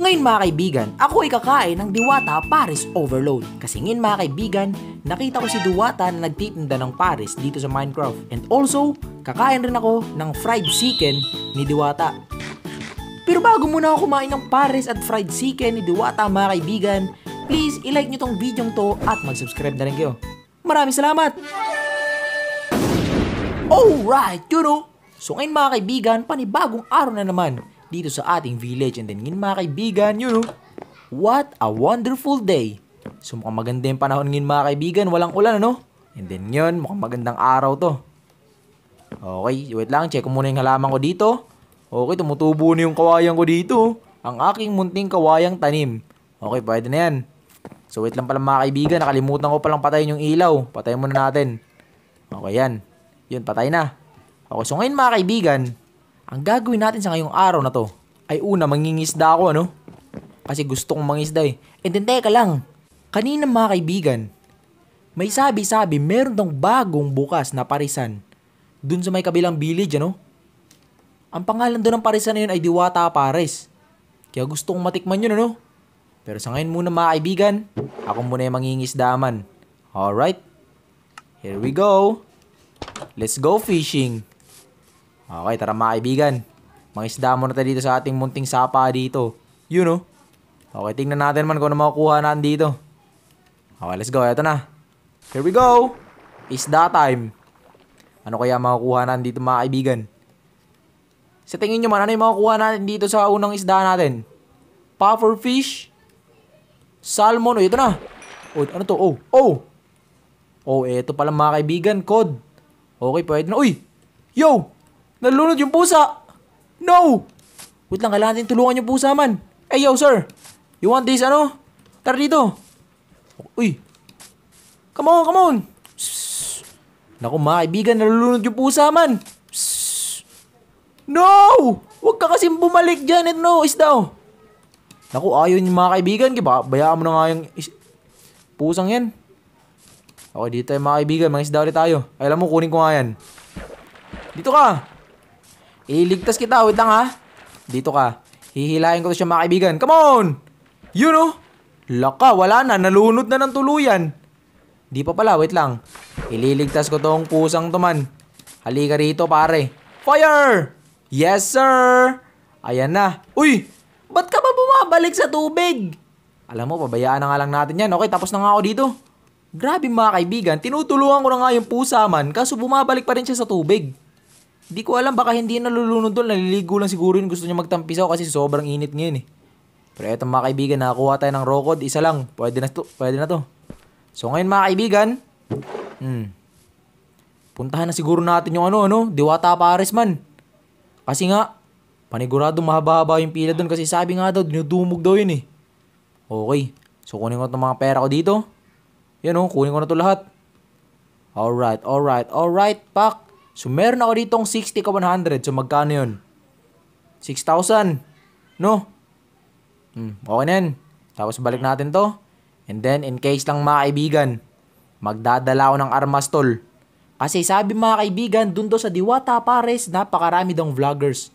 Ngayon mga kaibigan, ako ay kakain ng Diwata Paris Overload. Kasi ngayon mga kaibigan, nakita ko si Diwata na nagtitinda ng Paris dito sa Minecraft. And also, kakain rin ako ng fried chicken ni Diwata. Pero bago muna ako kumain ng Paris at fried chicken ni Diwata mga kaibigan, please ilike nyo tong video to at mag-subscribe na rin kayo. Maraming salamat! Alright, you oh. know. So ngayon mga kaibigan, panibagong araw na naman dito sa ating village. And then yun mga kaibigan, you know, what a wonderful day. So mukhang maganda yung panahon ngayon mga kaibigan, walang ulan ano? And then yun, mukhang magandang araw to. Okay, wait lang, check ko muna yung halaman ko dito. Okay, tumutubo na yung kawayan ko dito. Ang aking munting kawayang tanim. Okay, pwede na yan. So wait lang pala mga kaibigan, nakalimutan ko palang patayin yung ilaw. Patayin muna natin. Okay yan. Yun, patay na. Okay, so ngayon mga kaibigan, ang gagawin natin sa ngayong araw na to ay una mangingisda ako ano? Kasi gusto kong mangisda eh. And then teka lang, kanina mga kaibigan, may sabi-sabi meron daw bagong bukas na parisan dun sa may kabilang village ano? Ang pangalan doon ng parisan na yun ay Diwata Pares. Kaya gusto kong matikman yun ano? Pero sa ngayon muna mga kaibigan, ako muna yung mangingisdaman. Alright, here we go. Let's go fishing. Okay, tara mga kaibigan. Mangisda muna tayo dito sa ating munting sapa dito. You know. Okay, tingnan natin man kung ano makukuha natin dito. Okay, let's go. Ito na. Here we go. Isda time. Ano kaya makukuha natin dito mga kaibigan? Sa tingin nyo man, ano yung makukuha natin dito sa unang isda natin? Puffer fish? Salmon? O, oh, ito na. O, oh, ano to? Oh, oh! Oh, eto pala mga kaibigan, cod. Okay, pwede na. Uy! Yo! Nalunod yung pusa! No! Wait lang, kailangan natin tulungan yung pusa man. Hey, yo, sir! You want this, ano? Tara dito! Uy! Come on, come on! Naku, mga kaibigan, nalulunod yung pusa man! No! Huwag ka kasi bumalik dyan, and no, is daw! Oh. Naku, ayaw yung mga kaibigan, kaya bayaan mo na nga yung is- pusang yan. Okay, dito tayo mga kaibigan. Mga isda ulit tayo. Ay, alam mo, kunin ko nga yan. Dito ka! Iligtas kita. Wait lang ha. Dito ka. Hihilahin ko to siya mga kaibigan. Come on! You know? Laka, wala na. Nalunod na ng tuluyan. Di pa pala. Wait lang. Ililigtas ko tong kusang tuman. Halika rito pare. Fire! Yes sir! Ayan na. Uy! Ba't ka ba bumabalik sa tubig? Alam mo, pabayaan na nga lang natin yan. Okay, tapos na nga ako dito. Grabe mga kaibigan, tinutulungan ko na nga yung pusa man kaso bumabalik pa rin siya sa tubig. Di ko alam, baka hindi nalulunod doon. Naliligo lang siguro yun. Gusto niya magtampisaw kasi sobrang init ngayon eh. Pero eto mga kaibigan, nakakuha tayo ng rocod. Isa lang. Pwede na to. Pwede na to. So ngayon mga kaibigan, hmm, puntahan na siguro natin yung ano, ano, Diwata pares man. Kasi nga, panigurado mahaba-haba yung pila doon kasi sabi nga daw, dinudumog daw yun eh. Okay. So kunin ko itong mga pera ko dito. Yan o, oh, kunin ko na to lahat. Alright, alright, alright, pak. So, meron ako ditong 60 ka 100. So, magkano yun? 6,000. No? Hmm, okay na yan. Tapos, balik natin to. And then, in case lang mga kaibigan, magdadala ako ng armas tol. Kasi sabi mga kaibigan, dun do sa Diwata Pares, napakarami daw vloggers.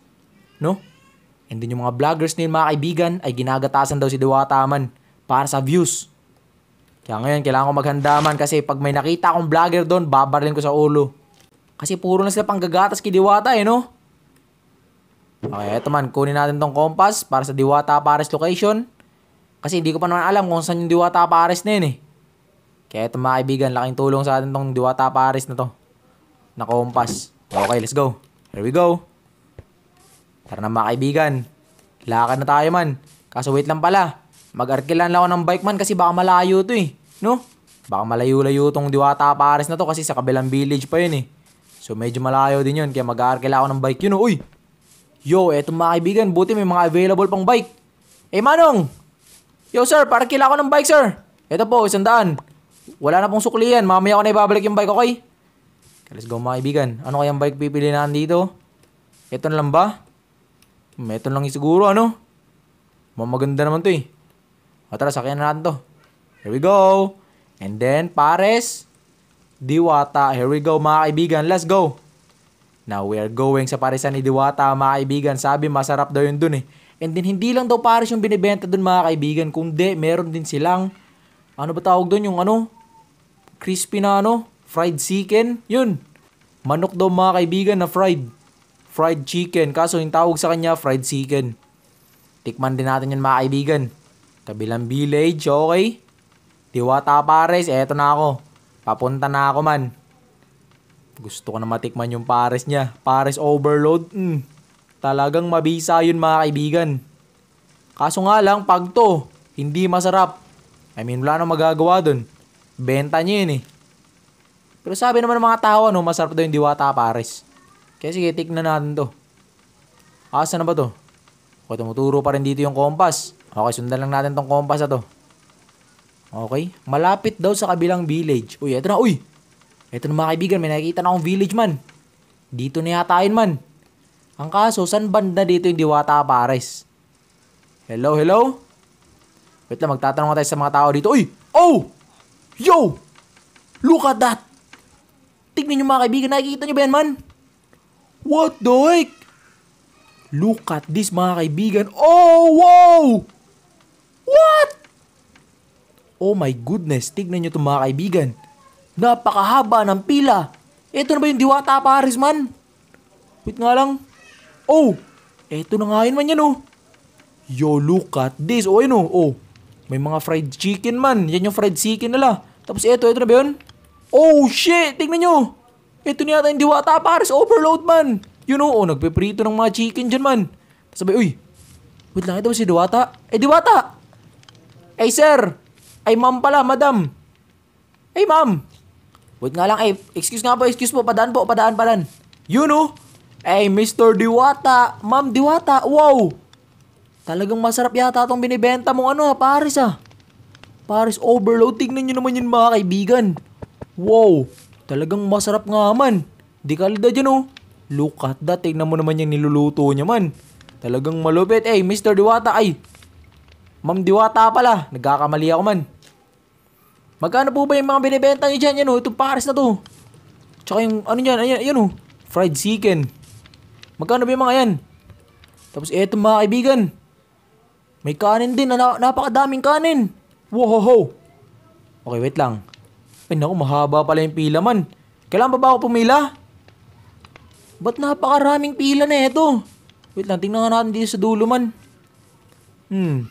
No? And then yung mga vloggers na mga kaibigan, ay ginagatasan daw si Diwata man para sa views. Kaya ngayon, kailangan ko maghanda man kasi pag may nakita akong vlogger doon, babarlin ko sa ulo. Kasi puro na sila panggagatas kay Diwata eh, no? Okay, eto man. Kunin natin tong compass para sa Diwata Pares location. Kasi hindi ko pa naman alam kung saan yung Diwata Pares na yun eh. Kaya eto mga kaibigan, laking tulong sa atin tong Diwata Pares na to. Na compass. Okay, let's go. Here we go. Tara na mga kaibigan. Lakad na tayo man. Kaso wait lang pala. Mag-arkilan lang ako ng bike man kasi baka malayo to eh. No? Baka malayo-layo tong Diwata Pares na to kasi sa kabilang village pa yun eh. So medyo malayo din yun. Kaya mag-aarkila ako ng bike yun. Oh, uy! Yo, eto mga kaibigan. Buti may mga available pang bike. Eh Manong! Yo sir, para kila ako ng bike sir. Ito po, isang daan. Wala na pong sukli yan. Mamaya ko na ibabalik yung bike, okay? okay let's go mga kaibigan. Ano kayang bike pipili natin dito? Ito na lang ba? Hmm, ito lang siguro, ano? Mamaganda naman to eh. O tara, sakyan na natin to. Here we go. And then, pares. Diwata. Here we go mga kaibigan. Let's go. Now we are going sa parisan ni Diwata mga kaibigan. Sabi masarap daw yun dun eh. And then hindi lang daw pares yung binibenta dun mga kaibigan. Kundi meron din silang ano ba tawag dun yung ano? Crispy na ano? Fried chicken? Yun. Manok daw mga kaibigan na fried. Fried chicken. Kaso yung tawag sa kanya fried chicken. Tikman din natin yun mga kaibigan. Kabilang village, okay? Diwata pares, eto na ako. Papunta na ako man. Gusto ko na matikman yung pares niya. Pares overload. Mm. Talagang mabisa yun mga kaibigan. Kaso nga lang, pag to, hindi masarap. I mean, wala nang magagawa dun. Benta niya yun eh. Pero sabi naman ng mga tao, ano, masarap daw yung diwata pares. Kaya sige, tignan natin to. Asa na ba to? O, tumuturo pa rin dito yung kompas. Okay, sundan lang natin tong kompas na to. Okay? Malapit daw sa kabilang village. Uy, eto na. Uy! Eto na mga kaibigan. May nakikita na akong village man. Dito na yata yun man. Ang kaso, saan banda dito yung Diwata Pares? Hello, hello? Wait lang, magtatanong tayo sa mga tao dito. Uy! Oh! Yo! Look at that! Tignan nyo mga kaibigan, nakikita nyo ba yan man? What the heck? Look at this mga kaibigan. Oh, wow! What? Oh my goodness, tignan nyo ito mga kaibigan. Napakahaba ng pila. Ito na ba yung diwata Paris man? Wait nga lang. Oh, ito na nga yun man yan oh. Yo, look at this. Oh, yun oh. oh. May mga fried chicken man. Yan yung fried chicken nila. Tapos ito, ito na ba yun? Oh, shit! Tignan nyo! Ito na yata yung diwata Paris overload man. You oh, know, oh, nagpiprito ng mga chicken dyan man. Sabi, uy, wait lang, ito ba si Diwata? Eh, Diwata! Eh, hey, sir! Ay, ma'am pala, madam. Ay, ma'am. Wait nga lang, ay, eh, excuse nga po, excuse po, padaan po, padaan, padaan. You know? Ay, Mr. Diwata, ma'am Diwata, wow. Talagang masarap yata itong binibenta mong ano, Paris ah. Paris overload, tignan nyo naman yun mga kaibigan. Wow, talagang masarap nga man. Di kalida dyan oh. Look at that, tignan mo naman yung niluluto niya man. Talagang malupit. Ay, Mr. Diwata, ay. Ma'am Diwata pala, nagkakamali ako man. Magkano po ba yung mga binibenta niyo dyan? Yan o, oh, itong Paris na to. Tsaka yung, ano yan, ayan, ayan o, oh. fried chicken. Magkano ba yung mga yan? Tapos eto mga kaibigan. May kanin din, na, napakadaming kanin. Wohoho. Okay, wait lang. Ay naku, mahaba pala yung pila man. Kailan ba ba ako pumila? Ba't napakaraming pila na eto? Wait lang, tingnan nga natin dito sa dulo man. Hmm.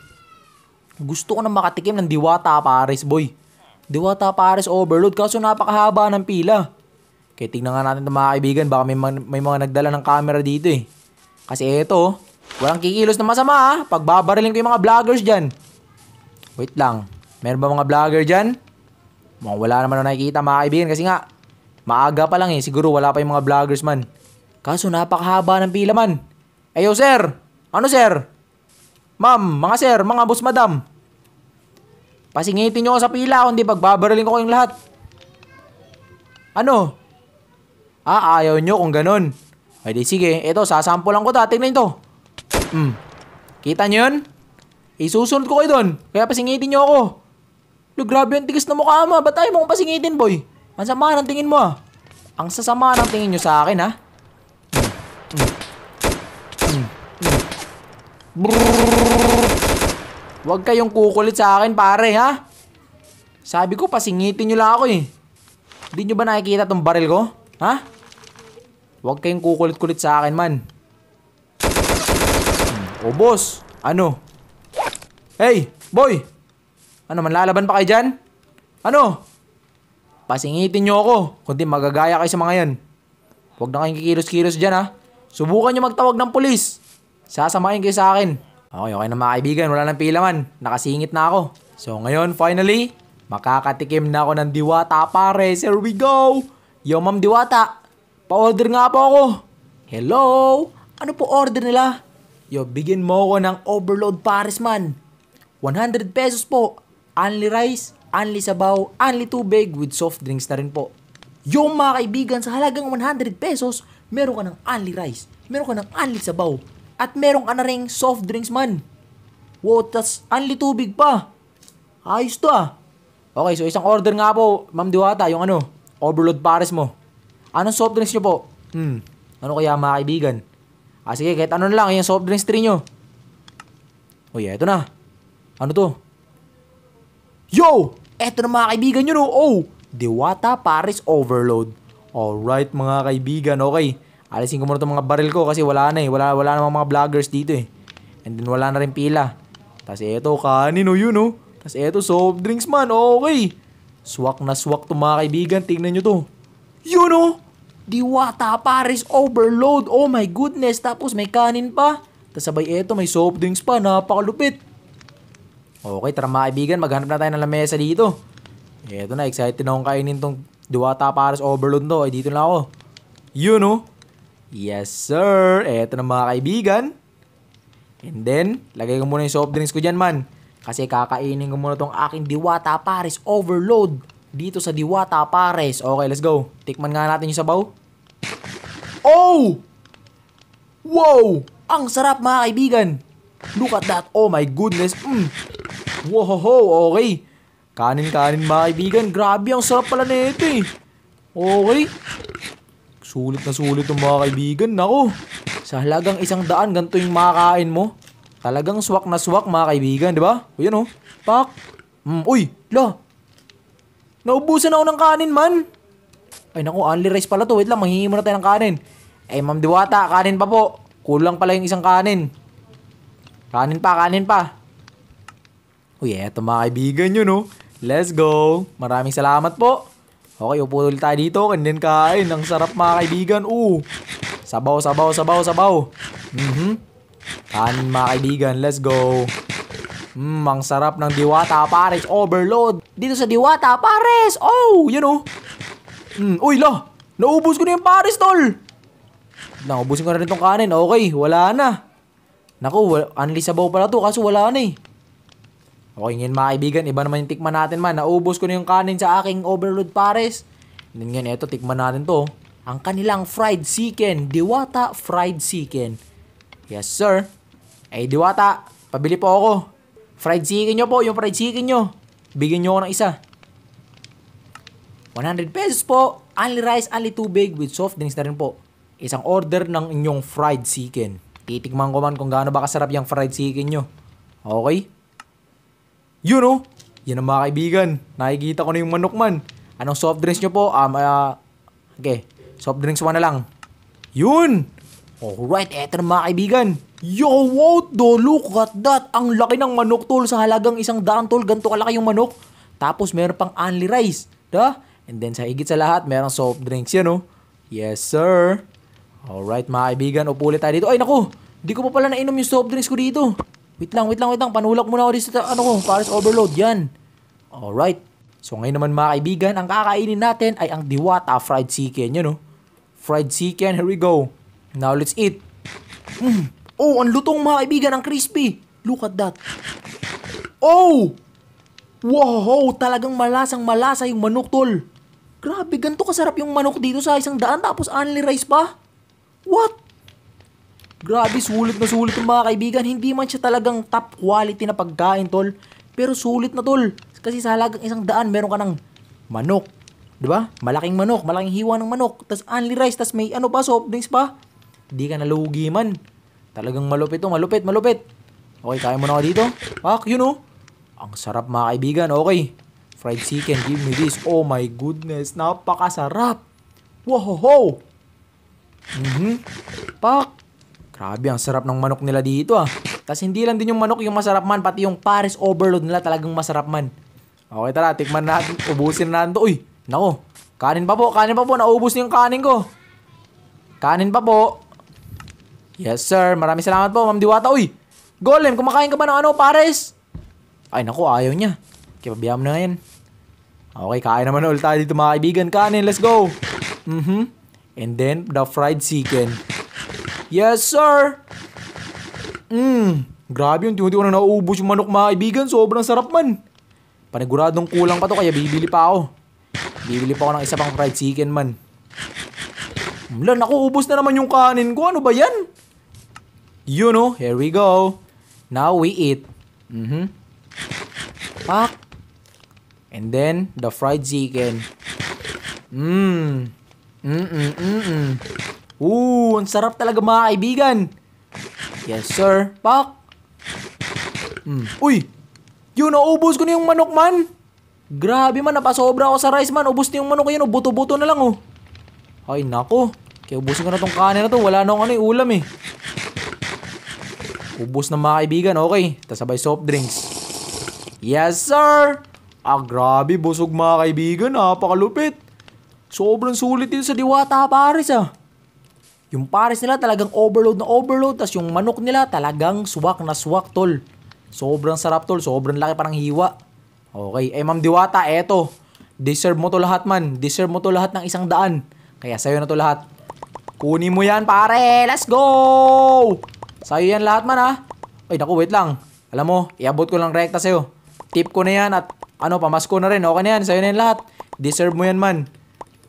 Gusto ko na makatikim ng diwata, Paris boy. Diwata Paris Overload kaso napakahaba ng pila. Kaya tingnan nga natin ng mga kaibigan, baka may, may mga nagdala ng camera dito eh. Kasi eto, walang kikilos na masama ha. Ah. Pagbabariling ko yung mga vloggers dyan. Wait lang, meron ba mga vlogger dyan? Mukhang wala naman na nakikita mga kaibigan kasi nga, maaga pa lang eh. Siguro wala pa yung mga vloggers man. Kaso napakahaba ng pila man. Ayo sir, ano sir? Ma'am, mga sir, mga boss madam. Pasingitin nyo ako sa pila, kundi pagbabaraling ko kayong lahat. Ano? Ah, ayaw nyo kung ganun. Ay di sige, eto, sasampulan ko ta. Ah, Tignan to. Hmm. Kita nyo yun? Isusunod ko kayo dun. Kaya pasingitin nyo ako. Lo, grabe yung tigas na mukha mo. Ah. Ba't ayaw mong pasingitin, boy? Masama ng tingin mo, ah. Ang sasama ng tingin nyo sa akin, ha? Ah. Mm. Mm. Mm. Hmm. Brrrr. Huwag kayong kukulit sa akin, pare, ha? Sabi ko, pasingitin nyo lang ako, eh. Hindi nyo ba nakikita tong baril ko? Ha? Huwag kayong kukulit-kulit sa akin, man. Hmm, o, oh, boss. Ano? Hey, boy! Ano manlalaban pa kayo dyan? Ano? Pasingitin nyo ako, kundi magagaya kayo sa mga yan. Huwag na kayong kikilos-kilos dyan, ha? Subukan nyo magtawag ng pulis. Sasamahin kayo sa akin. Okay, okay na mga kaibigan, wala nang pilaman. Nakasingit na ako. So ngayon, finally, makakatikim na ako ng diwata pares. Here we go! Yo, ma'am diwata, pa-order nga po ako. Hello? Ano po order nila? Yo, bigyan mo ako ng overload pares man. 100 pesos po. Only rice, only sabaw, only tubig with soft drinks na rin po. Yo mga kaibigan, sa halagang 100 pesos, meron ka ng only rice, meron ka ng only sabaw, at meron ka na rin soft drinks man. Wow, tas anli tubig pa. Ayos to ah. Okay, so isang order nga po, Ma'am Diwata, yung ano, overload pares mo. Anong soft drinks nyo po? Hmm, ano kaya mga kaibigan? Ah, sige, kahit ano na lang, yung soft drinks tree nyo. Oh yeah, ito na. Ano to? Yo! Eto na mga kaibigan nyo, oh. no? Oh! Diwata Paris Overload. Alright mga kaibigan, okay. Alisin ko muna itong mga baril ko kasi wala na eh. Wala, wala na mga vloggers dito eh. And then wala na rin pila. Tapos eto, kanin o oh, yun o. Oh. Tapos eto, soft drinks man. Okay. Swak na swak to mga kaibigan. Tingnan nyo to. Yun o. Oh. Diwata Paris Overload. Oh my goodness. Tapos may kanin pa. Tapos sabay eto, may soft drinks pa. Napakalupit. Okay, tara mga kaibigan. Maghanap na tayo ng lamesa dito. Eto na, excited na akong kainin tong Duwata Paris Overload to. Ay, dito na ako. Yun o. Yes, sir. Eto na mga kaibigan. And then, lagay ko muna yung soft drinks ko dyan, man. Kasi kakainin ko muna tong aking Diwata Paris Overload dito sa Diwata Paris. Okay, let's go. Tikman nga natin yung sabaw. Oh! Wow! Ang sarap mga kaibigan. Look at that. Oh my goodness. Mm. Wow, okay. Kanin-kanin mga kaibigan. Grabe, ang sarap pala na ito eh. Okay. Sulit na sulit yung mga kaibigan. Nako, sa halagang isang daan, ganito yung makakain mo. Talagang swak na swak mga kaibigan, di ba? O yan o. Oh. Pak. Mm, uy, la. Naubusan ako ng kanin man. Ay nako, only rice pala to. Wait lang, manghingi na tayo ng kanin. Eh, ma'am Diwata, kanin pa po. Kulang pala yung isang kanin. Kanin pa, kanin pa. Uy, eto mga kaibigan yun, no? Let's go. Maraming salamat po. Okay, upo ulit tayo dito. Kanin kain. Ang sarap mga kaibigan. Oo. Sabaw, sabaw, sabaw, sabaw. Mm-hmm. Kanin mga kaibigan. Let's go. Mm, ang sarap ng diwata, pares. Overload. Dito sa diwata, pares. Oh, yun oh. Mm, uy, la. Naubos ko na yung pares, tol. Naubusin ko na rin tong kanin. Okay, wala na. Naku, unli sabaw pala to kaso wala na eh. Okay ngayon mga kaibigan, iba naman yung tikman natin man. Naubos ko na yung kanin sa aking overload pares. Ngayon ngayon, eto tikman natin to. Ang kanilang fried chicken, Diwata fried chicken. Yes sir. Eh Diwata, pabili po ako. Fried chicken nyo po, yung fried chicken nyo. Bigyan nyo ako ng isa. 100 pesos po. Only rice, only tubig with soft drinks na rin po. Isang order ng inyong fried chicken. Titikman ko man kung gaano ba kasarap yung fried chicken nyo. Okay? Yun know, oh. Yan ang mga kaibigan. Nakikita ko na yung manok man. Anong soft drinks nyo po? Um, uh, okay. Soft drinks one na lang. Yun! Alright, eto na mga kaibigan. Yo, wow, do, look at that. Ang laki ng manok, tol. Sa halagang isang daan, tol. Ganto kalaki yung manok. Tapos, meron pang only rice. Da? And then, sa higit sa lahat, meron soft drinks yan, oh. Yes, sir. Alright, mga kaibigan. Upo tayo dito. Ay, naku. Hindi ko pa pala nainom yung soft drinks ko dito. Wait lang, wait lang, wait lang. Panulak muna ako dito sa ano ko, Paris Overload. Yan. Alright. So ngayon naman mga kaibigan, ang kakainin natin ay ang Diwata Fried Chicken. Yan oh. Fried Chicken, here we go. Now let's eat. Mm. Oh, ang lutong mga kaibigan, ang crispy. Look at that. Oh! Wow, talagang malasang malasa yung manok, tol. Grabe, ganito kasarap yung manok dito sa isang daan tapos only rice pa? What? Grabe, sulit na sulit yung mga kaibigan. Hindi man siya talagang top quality na pagkain, tol. Pero sulit na, tol. Kasi sa halagang isang daan, meron ka ng manok. ba? Diba? Malaking manok, malaking hiwa ng manok. Tapos only rice, tapos may ano pa, soft drinks pa. Hindi ka nalugi man. Talagang malupit to, oh. malupit, malupit. Okay, kaya mo na ako dito. Fuck, you know. Ang sarap mga kaibigan, okay. Fried chicken, give me this. Oh my goodness, napakasarap. Wohoho! Mhm. Pak, Grabe, ang sarap ng manok nila dito ah. Tapos hindi lang din yung manok yung masarap man, pati yung Paris Overload nila talagang masarap man. Okay tara, tikman natin, ubusin na nando. Uy, nako, kanin pa po, kanin pa po, naubos na yung kanin ko. Kanin pa po. Yes sir, maraming salamat po, Ma'am Diwata. Uy, Golem, kumakain ka ba ng ano, Paris? Ay nako, ayaw niya. Kipabiyahan na yan. Okay, kain naman ulit tayo dito mga kaibigan. Kanin, let's go. Mm-hmm. And then, the fried chicken. Yes, sir! Mmm, grabe yun. Hindi ko na nauubos yung manok, mga kaibigan. Sobrang sarap man. Paniguradong kulang pa to, kaya bibili pa ako. Bibili pa ako ng isa pang fried chicken man. Mula, nakuubos na naman yung kanin ko. Ano ba yan? You know, here we go. Now we eat. Mm-hmm. Pak. And then, the fried chicken. Mm. Mmm. Mm-mm-mm-mm. Ooh, ang sarap talaga mga kaibigan. Yes, sir. Pak! Mm. Uy! Yun, naubos ko na yung manok, man! Grabe man, napasobra ako sa rice, man. Ubus na yung manok yun, oh. buto-buto na lang, oh. Ay, nako. Kaya ubusin ko na tong kanin na to. Wala na akong ano eh, ulam, eh. Ubus na mga kaibigan, okay. Tasabay soft drinks. Yes, sir! Ah, grabe, busog mga kaibigan. Napakalupit. Sobrang sulit din sa Diwata, Paris, ah. Yung pares nila talagang overload na overload, tas yung manok nila talagang suwak na suwak, tol. Sobrang sarap, tol. Sobrang laki parang hiwa. Okay. Eh, Ma'am Diwata, eto. Deserve mo to lahat, man. Deserve mo to lahat ng isang daan. Kaya sa'yo na to lahat. Kunin mo yan, pare. Let's go! Sa'yo yan lahat, man, ha? Ay, naku, wait lang. Alam mo, iabot ko lang rekta sa'yo. Tip ko na yan at ano, ko na rin. Okay na yan. Sa'yo na yan lahat. Deserve mo yan, man.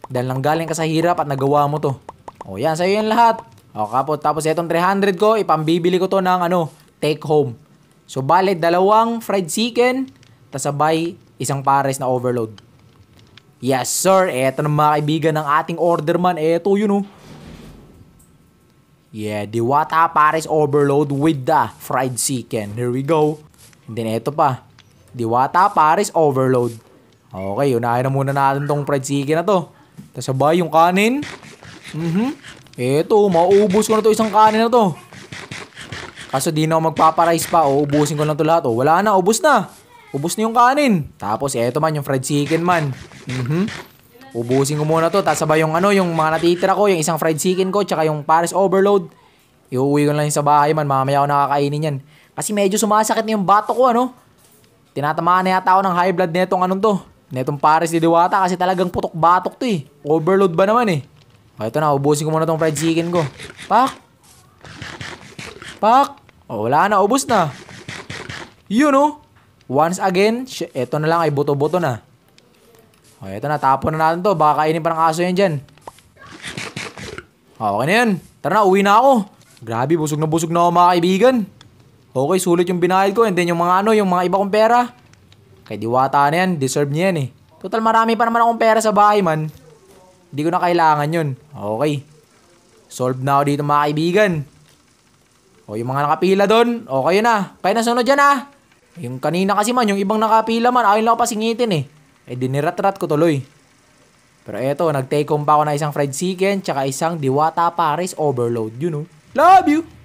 Dahil lang galing ka sa hirap at nagawa mo to. O yan, sa'yo yan lahat. O kapot, tapos itong 300 ko, ipambibili ko to ng ano, take home. So bali, dalawang fried chicken, tasabay isang pares na overload. Yes sir, eto na mga kaibigan ng ating order man, eto yun oh. Yeah, Diwata pares Overload with the fried chicken. Here we go. And then eto pa, Diwata pares Overload. Okay, unahin na muna natin tong fried chicken na to. Tasabay yung kanin. Mm-hmm. Eto, mauubos ko na to isang kanin na to. Kaso di na ako magpaparice pa. Uubusin ko na to lahat. O, oh, wala na. ubos na. Ubus na yung kanin. Tapos, eto man, yung fried chicken man. Mm-hmm. Ubusin ko muna to. Tapos sabay yung ano, yung mga natitira ko, yung isang fried chicken ko, tsaka yung Paris overload. Iuwi ko lang sa bahay man. Mamaya ako nakakainin yan. Kasi medyo sumasakit na yung bato ko, ano. Tinatamaan na yata ako ng high blood netong anong to. Netong Paris ni Diwata kasi talagang putok batok to eh. Overload ba naman eh. Okay, ah, ito na. Ubusin ko muna tong fried chicken ko. Pak! Pak! oh, wala na. Ubus na. Yun, oh. Once again, ito na lang ay buto-buto na. O, oh, ito na. Tapon na natin to. Baka kainin pa ng aso yan dyan. Ah, okay na yan. Tara na, uwi na ako. Grabe, busog na busog na ako mga kaibigan. Okay, sulit yung binayad ko. And then yung mga ano, yung mga iba kong pera. Kay diwata na yan. Deserve niya yan eh. Total marami pa naman akong pera sa bahay man. Hindi ko na kailangan yun. Okay. Solve na ako dito mga kaibigan. O yung mga nakapila doon, okay na. Kaya nasunod dyan ah. Yung kanina kasi man, yung ibang nakapila man, ayun lang ako pasingitin eh. Eh dinirat-rat ko tuloy. Pero eto, nag-take home pa ako na isang fried chicken, tsaka isang diwata paris overload, you know. Love you!